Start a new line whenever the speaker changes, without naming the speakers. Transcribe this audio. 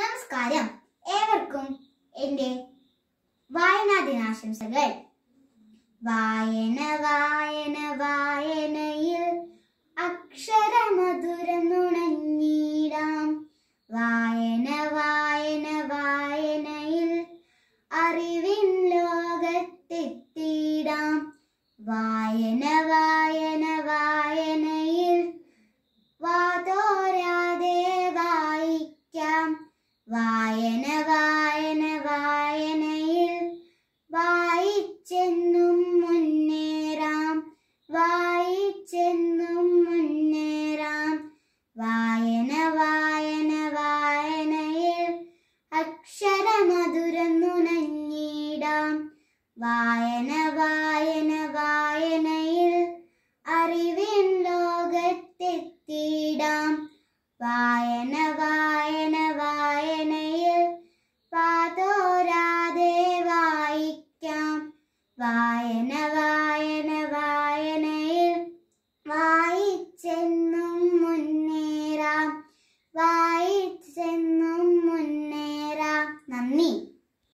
നമസ്കാരം ഏവർക്കും എൻ്റെ വായനാ ദിനാശംസകൾ വായന വായന വായനയിൽ അക്ഷരമധുരം നുണഞ്ഞിടാം വായന വായന വായനയിൽ അറിവിൻ ലോകത്തെത്തിടാം വായന വായന ചെന്നും മുന്നേറാം വായന വായന വായനയിൽ അക്ഷരമധുരം നുണഞ്ഞിടാം വായന വായന വായനയിൽ അറിവിൻ ലോകത്തെത്തിയിടാം വായന വായന